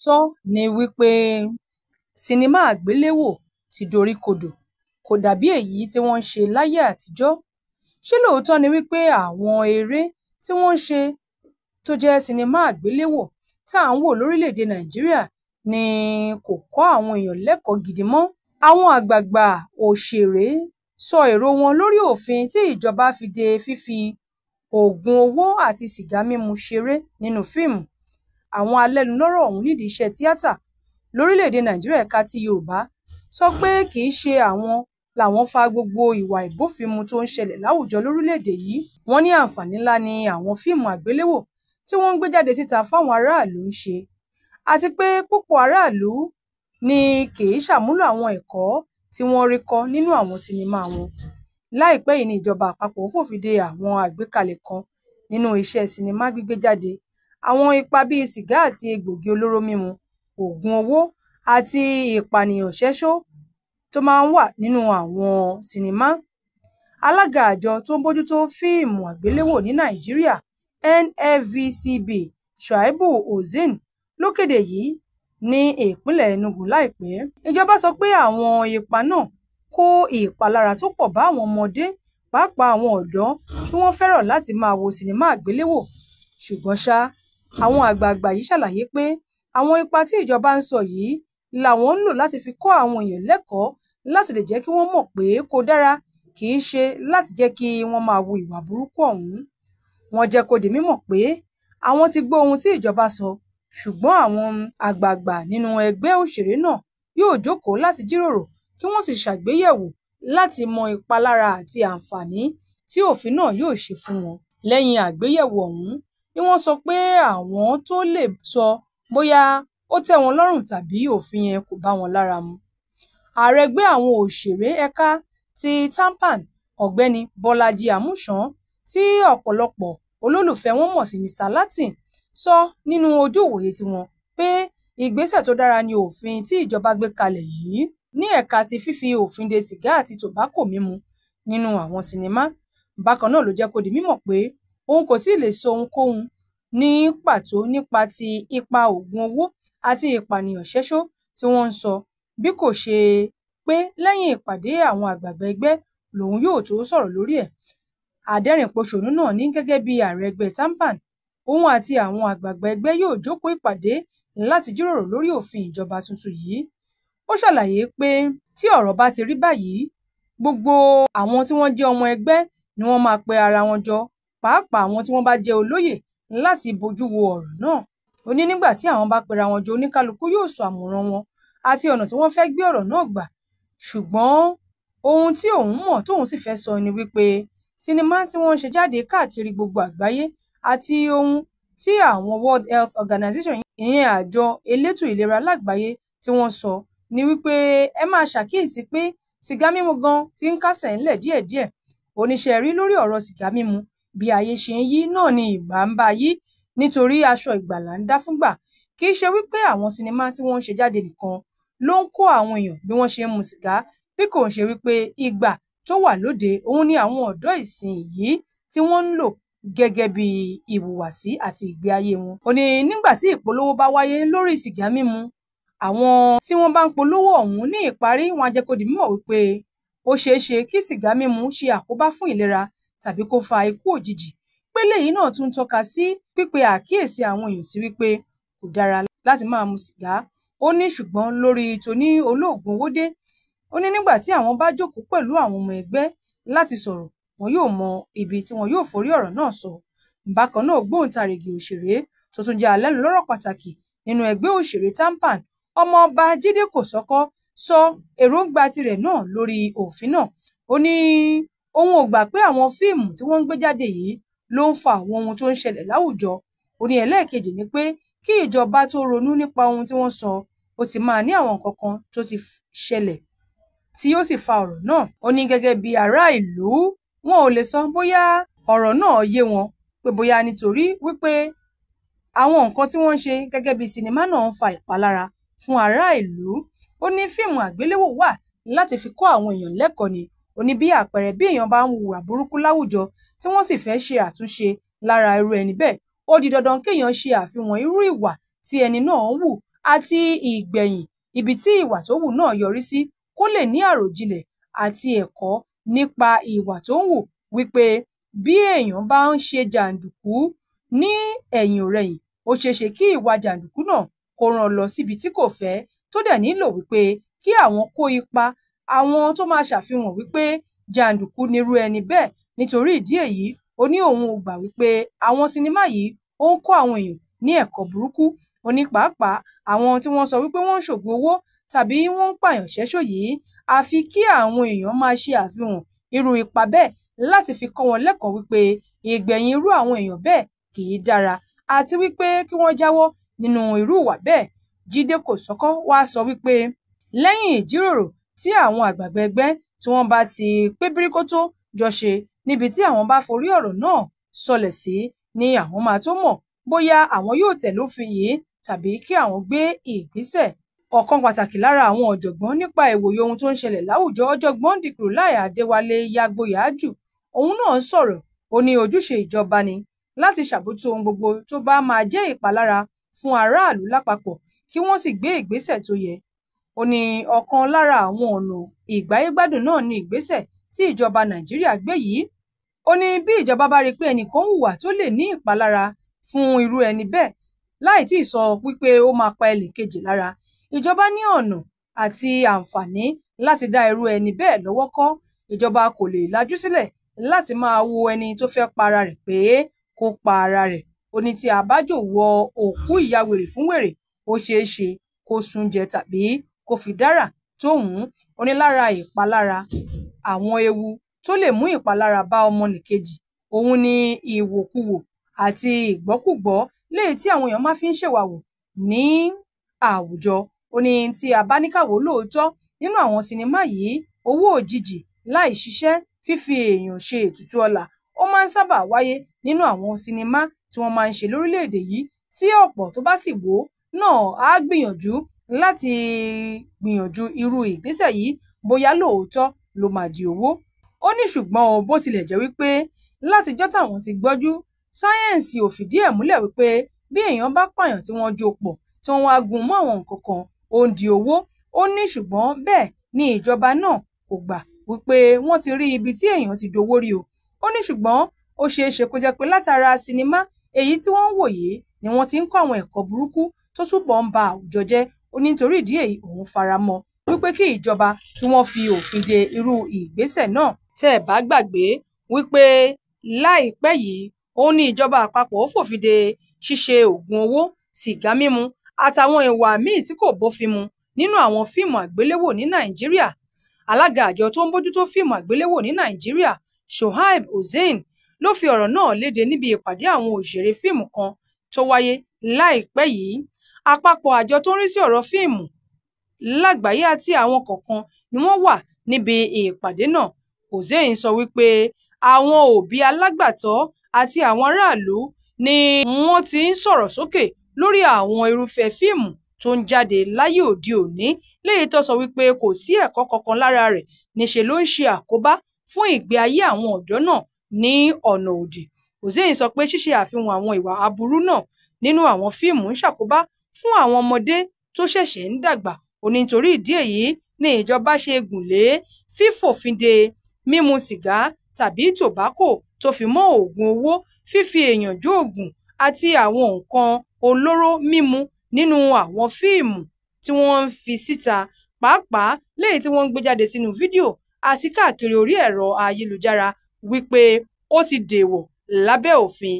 òótọ́ ni wípé sinimá àgbéléwò ti doríkodò, kò dàbí èyí tí wọ́n ń ṣe láyé àtijọ́. Ṣé lóòótọ́ ni wípé àwọn eré tí wọ́n ń ṣe tó jẹ́ sinimá àgbéléwò tá à ń wò lórílẹ̀-èdè Nàìjíríà ni kò kọ́ àwọn èèyàn lẹ́kọ̀ọ́ gidi mọ́? Àwọn àgbààgbà òṣèré sọ èrò wọn lórí òfin tí ìjọba fi de fífi oògùn owó àti sìgá mímu ṣeré nínú fíìmù àwọn alẹ́nulọ́rọ̀ ọ̀hún nídìí iṣẹ́ tíátà lórílẹ̀‐èdè nàíjíríà ẹ̀ka ti yorùbá sọ pé kì í ṣe àwọn làwọn fa gbogbo ìwà ìbófinmu tó ń ṣẹlẹ̀ láwùjọ lórílẹ̀‐èdè yìí wọ́n ní àǹfààní ńlá ni àwọn fíìmù àgbéléwò tí wọ́n ń gbé jáde síta fáwọn aráàlú ń ṣe àti pé púpọ̀ aráàlú ni kì í ṣàmúlò àwọn ẹ̀kọ́ tí wọ́n rí kọ́ nínú àwọn sinimá wọn láìpẹ́ yìí ni ìjọba àpapọ̀ fòfin de àwọn àgbékalẹ̀ kan nínú iṣẹ́ sinimá gbígbé jáde Àwọn ipa bíi sìgá àti egbògi olóró mímu, òògùn owó, àti ìpànìyàn ṣẹ́ṣó tó máa ń wà nínú àwọn sinimá. Alága àjọ tó ń bójútó fíìmù àgbéléwò ní Nàìjíríà NFVCB, Shaibu Hosan, ló kéde èyí ní ìpínlẹ̀ Enugu láìpẹ́. Ìjọba sọ pé àwọn ipa náà kó ìpalára tó pọ̀ bá àwọn ọmọdé, pàápàá àwọn ọ̀dọ́ tí wọ́n fẹ́ràn láti máa wo sinimá àgbéléwò. Ṣùgbọ́n ṣá... Àwọn àgbààgbà yìí ṣàlàyé pé àwọn ipa tí ìjọba ń sọ yìí làwọn ń lò láti fi kọ́ àwọn èèyàn lẹ́kọ̀ọ́ láti lè jẹ́ kí wọ́n mọ̀ pé kò dára, kìí ṣe láti jẹ́ kí wọ́n máa hu ìwà burúkú ọ̀hún. Wọ́n jẹ́ kó di mímọ̀ pé àwọn ti gbọ́ ohun tí ìjọba sọ, ṣùgbọ́n àwọn àgbààgbà nínú ẹgbẹ́ òṣèré náà yóò jókòó láti jíròrò kí wọ́n sì ṣàgbéyẹ̀wò láti mọ ìpalára àti àǹfààní tí òfin náà yóò ṣe fún wọn. Lẹ́yìn àgbéyẹ̀wò ọ̀hún ni wọ́n sọ pé àwọn tó lè sọ bóyá ó tẹ́ wọn lọ́rùn tàbí òfin yẹn kò bá wọn lára mu. Ààrẹ àwọn òṣèré ẹ̀ka ti TMPAN, Ọ̀gbẹ́ni Bolaji Amusan, tí ọ̀pọ̀lọpọ̀ olólùfẹ́ wọn mọ̀ sí Mr Latin, sọ nínú ojúùwòye tiwọn pé ìgbésẹ̀ tó dára ni òfin tí ìjọba gbé kalẹ̀ yìí ní ẹ̀ka ti fífi òfin de sìgá àti tobacco mímu nínú àwọn sinimá. Bákan náà ló jẹ́ kó di mímọ̀ pé Òun kò tíì lè sọ ohunkóhun ní pàtó nípa ti ipa ògùn owó àti ìpànìyàn ṣoṣo tí wọ́n ń sọ, bí kò ṣe pé lẹ́yìn ìpàdé àwọn àgbààgbà ẹgbẹ́ lòun yóò tó sọ̀rọ̀ lórí ẹ̀. Adẹ́rìn-ín-pòṣónú náà ní gẹ́gẹ́ bí ààrẹ ẹgbẹ́ TAMPAN, òun àti àwọn àgbààgbà ẹgbẹ́ yóò jókòó ìpàdé láti jíròrò lórí òfin ìjọba tuntun yìí. Ó ṣàlàyé pé tí ọ̀rọ̀ bá ti rí báyìí, gbogbo àwọn tí wọ́n jẹ́ ọmọ ẹgbẹ́ ni wọ́n máa pe ara wọn jọ pàápàá àwọn tí wọ́n bá jẹ́ olóyè láti bójú wo ọ̀rọ̀ náà. Ó ní nígbà tí àwọn bá pera wọn jọ oníkálukú yóò sọ àmọ̀ràn wọn àti ọ̀nà tí wọ́n fẹ́ gbé ọ̀rọ̀ náà gbà. Ṣùgbọ́n ohun tí òun mọ̀ tóun sì fẹ́ sọ ni wípé sinimá tí wọ́n ṣe jáde káàkiri gbogbo àgbáyé àti ohun tí àwọn World Health Organization ìyẹn àjọ elétò ìlera lágbàáyé tí wọ́n sọ ni wípé ẹ máa ṣàkíyèsí pé sìgá mímu gan ti ń kásẹ̀ ńlẹ̀ díẹ̀díẹ̀. Ó ní ṣẹ rí lórí ọ̀rọ̀ sìgá mímu Bí ayé ṣe ń yí náà ni ìgbà ń bá yí, nítorí aṣọ ìgbàlà ń dá fúngbà, kìí ṣe wípé àwọn sinimá tí wọ́n ń ṣe jáde nìkan ló ń kọ́ àwọn èèyàn bí wọ́n ṣe ń mu sìgá, bí kò ṣe wípé ìgbà tó wà lóde òun ni àwọn ọ̀dọ́ ìsinyìí tí wọ́n ń lò gẹ́gẹ́ bí ìhùwàsí àti ìgbé ayé wọn. Ó ní nígbà tí ìpolówó bá wáyé lórí sìgá mímu, àwọn tí wọ́n bá ń polówó ọ̀hún ní ìparí wọn á jẹ́ kó di mímọ̀ wípé ó ṣeé ṣe kí sìgá mímu ṣe àkóbá fún ìlera tàbí kó fa ikú òjijì pé léyìí náà tún tọ́ka sí pípe àkíyèsí àwọn èèyàn sí wípé kò dára láti máa mu sìgá ó ní ṣùgbọ́n lórí tóní olóògùn owódé ó ní nígbà tí àwọn bá jókòó pẹ̀lú àwọn ọmọ ẹgbẹ́ láti sọ̀rọ̀ wọn yóò mọ ibi tí wọn yóò forí ọ̀rọ̀ náà sọ bákan náà gbóǹtarìgì òṣèré tó tún jẹ́ alẹ́nulọ́rọ̀ pàtàkì nínú ẹgbẹ́ òṣèré tampan ọmọọba jíde kòsọ́kọ́ sọ èròǹgbà tirẹ̀ náà lórí òfin náà ó ní Òun ò gbà pé àwọn fíìmù tí wọ́n ń gbé jáde yìí ló ń fa àwọn ohun tó ń ṣẹlẹ̀ láwùjọ, ó ẹlẹ́ẹ̀kejì ni pé kí ìjọba tó ronú nípa ohun tí wọ́n sọ, ó ti máa ní àwọn nǹkan kan tó ti ṣẹlẹ̀ tí ó sì fa ọ̀rọ̀ náà, ó ní gẹ́gẹ́ bí ará ìlú wọn ò lè sọ bóyá ọ̀rọ̀ náà yé wọn, pé bóyá nítorí wípé àwọn nǹkan tí wọ́n ṣe gẹ́gẹ́ bí sinimá náà ń fa ìpalára fún ará ìlú, ó ní fíìmù àgbéléwò wà láti fi kọ́ àwọn èèyàn lẹ́kọ̀ọ́ ni. Ó ní bí àpẹẹrẹ, bí èèyàn bá ń hùwà burúkú láwùjọ tí wọ́n sì fẹ́ ṣe àtúnṣe lára irú ẹni bẹ́ẹ̀, ó di dandan kéèyàn ṣe àfihàn irú ìwà tí ẹni náà ń hù àti ìgbẹ̀yìn ibi tí ìwà tó hù náà yọrí sí kó lè ní àròjinlẹ̀ àti ẹ̀kọ́ nípa ìwà tó ń hù wípé bí èèyàn bá ń ṣe jàndùkú ní ẹ̀yìn ọ̀ ó ṣeéṣe kí ìwà jàndùkú náà kó rán lọ síbi tí kò fẹ́ tó dẹ̀ nílò wípé kí àwọn kó ipa àwọn tó máa ṣàfihàn wípé jàǹdùkú nirú ẹni bẹ́ẹ̀ nítorí ìdí èyí ó ní òun ò gbà wípé àwọn sinimá yìí ó ń kọ́ àwọn èèyàn ní ẹ̀kọ́ burúkú, ó ní pàápàá àwọn tí wọ́n sọ wípé wọ́n ń ṣoògùn owó tàbí wọ́n ń pààyàn ṣẹ́ṣó yìí, àfi kí àwọn èèyàn máa ṣe àfihàn irú ipa bẹ́ẹ̀ láti fi kọ́ wọn lẹ́kọ̀ọ́ wípé ìgbẹ̀yìn irú àwọn èèyàn bẹ́ẹ̀ kìí dára àti wípé kí wọ́n jáwọ́ nínú irú ìwà bẹ́ẹ̀. Jídé Kòsọ́kọ́ wá sọ wípé lẹ́yìn ìjíròrò tí àwọn àgbààgbà ẹgbẹ́ tí wọ́n bá ti pẹ́bíríkótó jọ ṣe níbi tí àwọn bá forí ọ̀rọ̀ náà sọlẹ̀ sí ni àwọn máa tó mọ̀ bóyá àwọn yóò tẹ̀lé òfin yìí tàbí kí àwọn gbé ìgbésẹ̀. Ọ̀kan pàtàkì lára àwọn ọ̀jọ̀gbọ́n nípa ìwòye ohun tó ń ṣẹlẹ̀ láwùjọ Ọ̀jọ̀gbọ́n Dìròláì Adéwálé Yágbóyàájú òun náà sọ̀rọ̀, ó ní ojúṣe ìjọba ni láti ṣàbójútó ohun gbogbo tó bá máa jẹ́ ìpalára fún aráàlú lápapọ̀ kí wọ́n sì gbé ìgbésẹ̀ tó yẹ ó ní ọ̀kan lára àwọn ọ̀nà ìgbáyégbádùn náà ni ìgbésẹ̀ tí ìjọba nàìjíríà gbé yìí ó ní bí ìjọba bá rí i pé ẹnìkan hùwà tó lè ní ìpalára fún irú ẹni bẹ́ẹ̀ láì tí ì sọ wípé ó máa pa ẹnìkejì lára ìjọba ní ọ̀nà àti àǹfààní láti dá irú ẹni bẹ́ẹ̀ lọ́wọ́ kọ́ ìjọba kò lè lajú sílẹ̀ láti máa wo ẹni tó fẹ́ pa ara rẹ̀ pé kó pa ara rẹ̀ ó ní tí a wọ òkú ìyá wèrè fún wèrè ó ṣeé ṣe kó sún tàbí kò fi dára tóhùn-ún, ó ní lára ìpalára àwọn ewu tó lè mú ìpalára bá ọmọnìkejì òun ni ìwòkuwò àti ìgbọ́kúgbọ́ léyìí tí àwọn èèyàn máa fi ń ṣèwàwù ní àwùjọ. Ó ní tí a bá ní ká wò ó lóòótọ́ nínú àwọn sinimá yìí, owó òjijì, láìṣiṣẹ́, fífi èèyàn ṣe ètùtù ọlà, ó máa ń sábà wáyé nínú àwọn sinimá tí wọ́n máa ń ṣe lórílẹ̀-èdè yìí tí ọ̀pọ̀ tó bá sì wò náà á gbìyànjú láti gbìyànjú irú ìgbésẹ̀ yìí bóyá lóòótọ́ ló máa di owó. Ó ní ṣùgbọ́n o bó tilẹ̀ jẹ́ wípé látijọ́ táwọn ti gbọ́njú, sáyẹ́ǹsì ò fìdí ẹ̀ múlẹ̀ wípé bí èèyàn bá pààyàn tí wọ́n jó pọ̀ tí wọ́n wá gún mọ́ àwọn nǹkan kan, ó ń di owó. Ó ní ṣùgbọ́n bẹ́ẹ̀ ni ìjọba náà kò gbà wípé wọ́n ti rí ibi tí èèyàn ti dowó rí o. Ó ní ṣùgbọ́n ó ṣeéṣe kó jẹ́ pé látara sinimá èyí tí wọ́n ń wò ni wọ́n ti ń kọ́ àwọn ẹ̀kọ́ burúkú tó túbọ̀ ń ba àwùjọ jẹ́ ó ní nítorí ìdí èyí òun fara mọ́ wípé kí ìjọba kí wọ́n fi òfin de irú ìgbésẹ̀ náà tẹ́ ẹ̀ bá gbàgbé wípé láìpẹ́ yìí òun ní ìjọba àpapọ̀ ó fòfin de ṣíṣe oògùn owó sìgá mímu àtàwọn ìwà míì tí kò bófin mu nínú àwọn fíìmù àgbéléwò ní nàìjíríà alága àjọ tó ń bójútó fíìmù àgbéléwò ní nàìjíríà shoaib hussein ló fi ọ̀rọ̀ náà léde níbi ìpàdé àwọn òṣèré fíìmù kan tó wáyé láìpẹ́ yìí Àpapọ̀ àjọ tó ń rí sí ọ̀rọ̀ fíìmù lágbàáyé àti àwọn kọ̀ọ̀kan ni wọ́n wà níbi ìpàdé náà, Hozein sọ wípé àwọn òbí alágbàtọ́ àti àwọn ará ni wọ́n ti ń sọ̀rọ̀ sókè lórí àwọn irúfẹ́ fíìmù tó ń jáde láyé òde òní léyìí tó sọ wípé kò sí ẹ̀kọ́ kankan lára rẹ̀, níṣe ló ń ṣe àkóbá fún ìgbé ayé àwọn ọ̀dọ́ náà ní ọ̀nà òdì. Hozein sọ pé ṣíṣe àfihàn àwọn ìwà aburú náà nínú àwọn fíìmù ń ṣàkóbá fún àwọn ọmọdé tó ṣẹ̀ṣẹ̀ ń dàgbà ò ní torí ìdí èyí ni ìjọba ṣe gùn lé fífòfin de mímu sìgá tàbí tòbákò tó fi mọ́ òògùn owó, fífi èèyàn jóògùn àti àwọn nǹkan olóró mímu nínú àwọn fíìmù tí wọ́n ń fi síta, pàápàá léyìí tí wọ́n ń gbé jáde sínú fídíò àti káàkiri orí ẹ̀rọ ayélujára wípé ó ti dèèwọ̀ lábẹ́ òfin.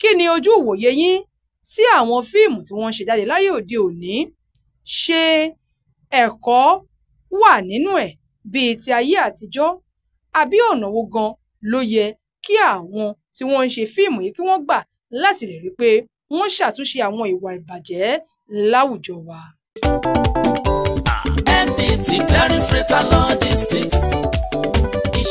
Kí ni ojú ìwòye yín? sí àwọn fíìmù tí wọ́n ń ṣe jáde láyé òde òní ṣe ẹ̀kọ́ wà nínú ẹ̀ bíi ti ayé àtijọ́ àbí ọ̀nà wo gan ló yẹ kí àwọn tí wọ́n ń ṣe fíìmù yìí kí wọ́n gbà láti lè rí pé wọ́n ṣàtúnṣe àwọn ìwà ìbàjẹ́ láwùjọ wa. MDT Clearing Freighter Logistics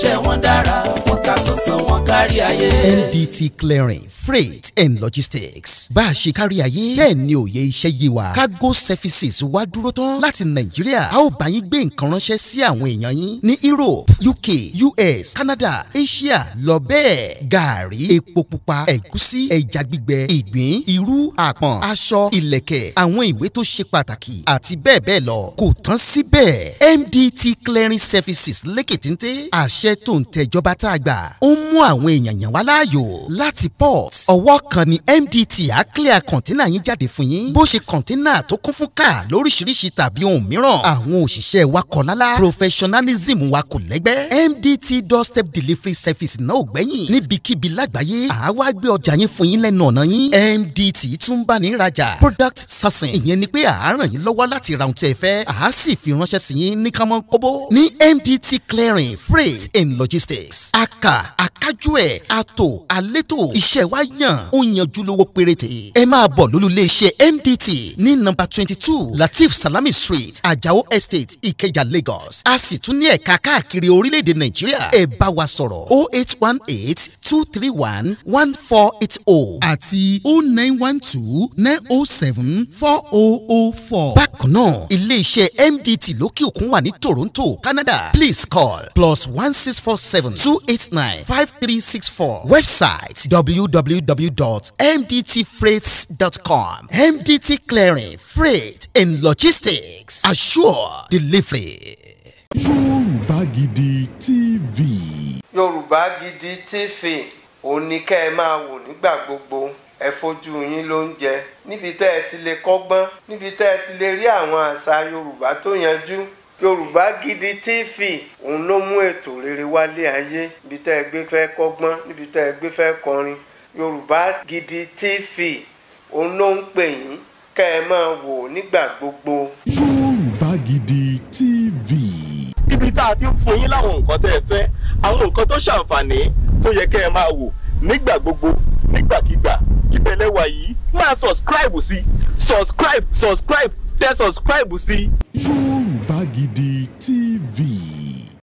iṣẹ́ wọn dára wọn ká sánsan wọn kárí ayé. MDT Clearing Freight and Logistics bá a ṣe kárí ayé bẹ́ẹ̀ ni òye iṣẹ́ yìí wa cargo services wá dúró tán láti Nàìjíríà a ó bá yín gbé nǹkan ránṣẹ́ sí àwọn èèyàn yín ní Europe UK US Canada Asia lọ bẹ́ẹ̀ gàárì epo pupa ẹ̀gúsí ẹja gbígbẹ ìgbín irú àpọ̀n aṣọ ìlẹ̀kẹ̀ àwọn ìwé tó ṣe pàtàkì àti bẹ́ẹ̀ bẹ́ẹ̀ lọ kò tán síbẹ̀ MDT Clearing Services lẹ́kẹ̀tẹ̀ àṣẹ jẹ́ tòǹtẹ̀ ìjọba tá a gbà ó ń mú àwọn èèyàn yàn wá láàyò láti port ọwọ́ kan ni MDT á clear kọ̀ńténà yín jáde fún yín bó ṣe kọ̀ńténà tó kún fún káà lóríṣiríṣi tàbí ohun mìíràn àwọn òṣìṣẹ́ wa kọ̀ lálá professionalism wa kò lẹ́gbẹ́ MDT doorstep delivery service náà ò gbẹ́yìn níbikíbi lágbàáyé àwa gbé ọjà yín fún yín lẹ́nu ọ̀nà yín MDT tún bá ní ìrajà product sourcing ìyẹn ni pé à á ràn yín lọ́wọ́ láti ra ohun tí ẹ fẹ́ à á sì fi ránṣẹ́ sí yín ní kámọ́ kóbó ní MDT clearing freight and logistics aka akájú ẹ̀ ato alétò iṣẹ́ wa yàn ó yanjú lówó péréte ẹ máa bọ̀ lólulẹ̀ iṣẹ́ MDT ní nọ́mbà twenty two Latif Salami Street Ajao Estate Ikeja Lagos a sì tún ní ẹ̀ka káàkiri orílẹ̀-èdè Nàìjíríà ẹ bá wa sọ̀rọ̀ o oh eight one eight two three one one four eight O. Oh àti o oh nine one two nine o seven four o o four. bákan náà ilé iṣẹ́ MDT lókè òkun wà ní Toronto Canada please call plus one Six four seven two eight nine five three six four. Website www.mdtfreights.com. MDT Clearing, Freight and Logistics. Assure delivery. Yorùbá Gidi TV. Yorùbá Gidi TV òun ni kẹ́ ẹ máa wò nígbà gbogbo ẹ fojú yín ló ń jẹ níbi tẹ́ ẹ ti lè kọ́gbọ́n níbi tẹ́ ẹ ti lè rí àwọn àṣà Yorùbá tó yanjú yorùbá gidi tv òun ló mú ètò rere wálé ayé ibi tẹ́ ẹ gbé fẹ́ kọ́gbọ́n níbi tẹ́ ẹ gbé fẹ́ kọrin yorùbá gidi tv òun ló ń pè yín kẹ́ ẹ máa wò nígbà gbogbo. yorùbá gidi tv. ibi tá a ti ń fún yín láwọn nǹkan tẹ́ ẹ fẹ́ àwọn nǹkan tó ṣàǹfààní tó yẹ kẹ́ ẹ máa wò nígbà gbogbo nígbàkigbà ìbẹ̀lẹ̀wà yìí máa subscribe sí subscribe subscribe tẹ subscribe sí. yorùbá Bagidi TV.